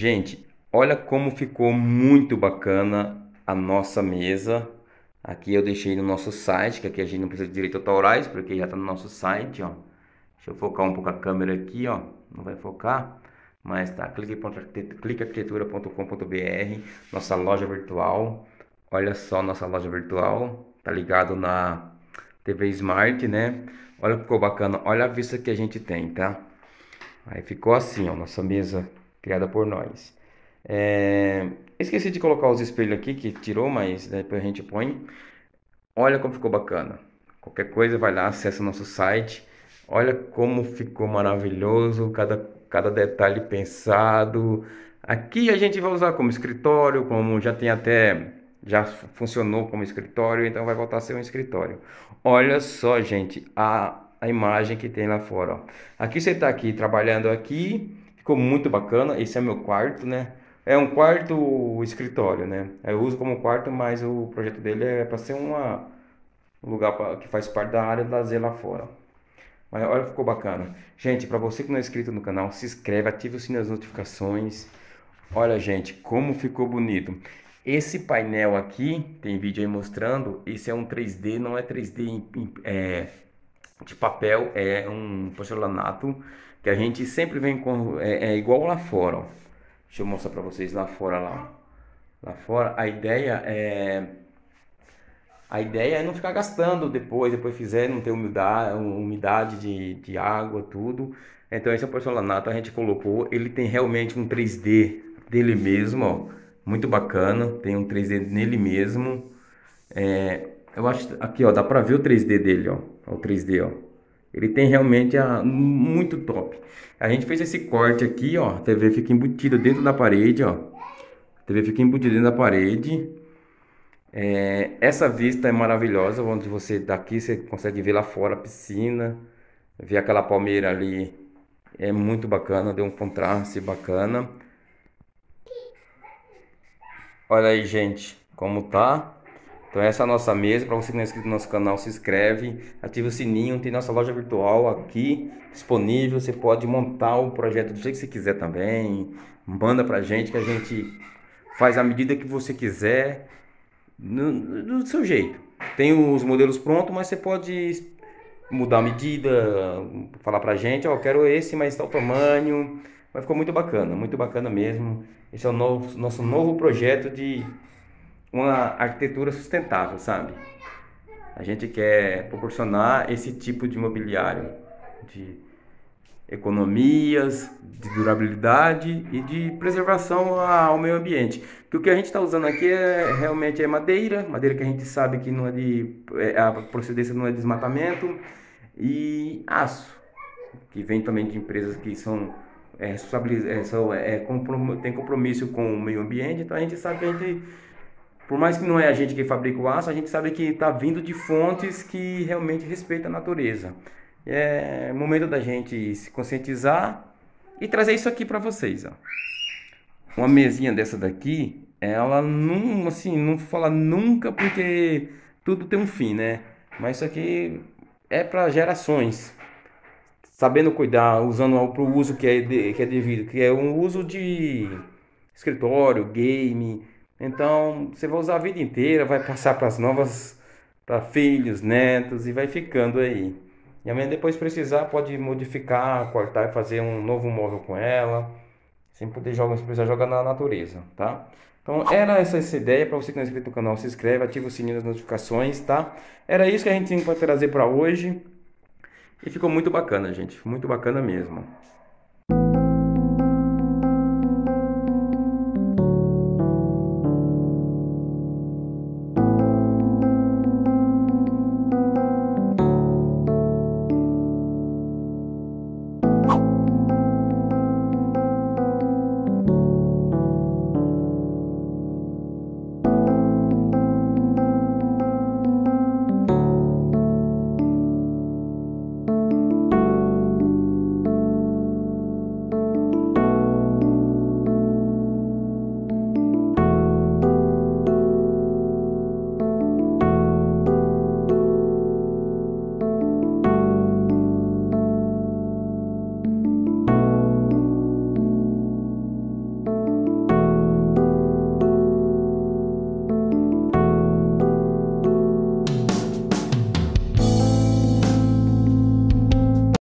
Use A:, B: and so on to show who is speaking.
A: Gente, olha como ficou muito bacana a nossa mesa. Aqui eu deixei no nosso site, que aqui a gente não precisa de direitos autorais, porque já está no nosso site, ó. Deixa eu focar um pouco a câmera aqui, ó. Não vai focar, mas tá. clique.arquitetura.com.br, nossa loja virtual. Olha só nossa loja virtual, tá ligado na TV Smart, né? Olha que ficou bacana, olha a vista que a gente tem, tá? Aí ficou assim, ó, nossa mesa criada por nós. É... Esqueci de colocar os espelhos aqui que tirou, mas depois a gente põe. Olha como ficou bacana. Qualquer coisa, vai lá, acessa nosso site. Olha como ficou maravilhoso, cada, cada detalhe pensado. Aqui a gente vai usar como escritório, como já tem até já funcionou como escritório, então vai voltar a ser um escritório. Olha só, gente, a, a imagem que tem lá fora. Ó. Aqui você está aqui trabalhando aqui, Ficou muito bacana. Esse é meu quarto, né? É um quarto escritório, né? Eu uso como quarto, mas o projeto dele é para ser uma, um lugar pra, que faz parte da área de lazer lá fora. Mas olha, ficou bacana. Gente, para você que não é inscrito no canal, se inscreve, ative o sininho das notificações. Olha, gente, como ficou bonito. Esse painel aqui, tem vídeo aí mostrando, esse é um 3D, não é 3D é, de papel é um porcelanato que a gente sempre vem com é, é igual lá fora. Ó. Deixa eu mostrar para vocês lá fora lá. Lá fora a ideia é a ideia é não ficar gastando depois, depois fizer, não ter umidade, umidade de, de água, tudo. Então esse é porcelanato a gente colocou, ele tem realmente um 3D dele mesmo, ó. Muito bacana, tem um 3D nele mesmo. É, eu acho aqui, ó, dá pra ver o 3D dele, ó. O 3D, ó. Ele tem realmente a, muito top. A gente fez esse corte aqui, ó. A TV fica embutida dentro da parede, ó. A TV fica embutida dentro da parede. É, essa vista é maravilhosa, onde você daqui você consegue ver lá fora a piscina, ver aquela palmeira ali. É muito bacana, deu um contraste bacana. Olha aí, gente, como tá. Então essa é a nossa mesa. Para você que não é inscrito no nosso canal, se inscreve, ativa o sininho, tem nossa loja virtual aqui disponível. Você pode montar o projeto do jeito que você quiser também. Manda para gente que a gente faz a medida que você quiser, do seu jeito. Tem os modelos prontos, mas você pode mudar a medida, falar para gente, ó, oh, quero esse, mas tal tamanho. Mas ficou muito bacana, muito bacana mesmo. Esse é o novo, nosso novo projeto de uma arquitetura sustentável, sabe? A gente quer proporcionar esse tipo de imobiliário, de economias, de durabilidade e de preservação ao meio ambiente. Porque o que a gente está usando aqui é realmente é madeira, madeira que a gente sabe que não é de é, a procedência não é desmatamento e aço, que vem também de empresas que são é, é são, é, tem compromisso com o meio ambiente, então a gente sabe que a gente por mais que não é a gente que fabrica o aço, a gente sabe que está vindo de fontes que realmente respeitam a natureza. É momento da gente se conscientizar e trazer isso aqui para vocês. Ó. Uma mesinha dessa daqui, ela não, assim, não fala nunca porque tudo tem um fim, né? Mas isso aqui é para gerações. Sabendo cuidar, usando algo para o uso que é, de, que é devido, que é um uso de escritório, game, então, você vai usar a vida inteira, vai passar para as novas, para filhos, netos e vai ficando aí. E amanhã depois precisar, pode modificar, cortar e fazer um novo móvel com ela. Sem poder jogar, se precisar jogar na natureza, tá? Então era essa, essa ideia, para você que não é inscrito no canal, se inscreve, ativa o sininho das notificações, tá? Era isso que a gente tinha para trazer para hoje. E ficou muito bacana, gente. Muito bacana mesmo.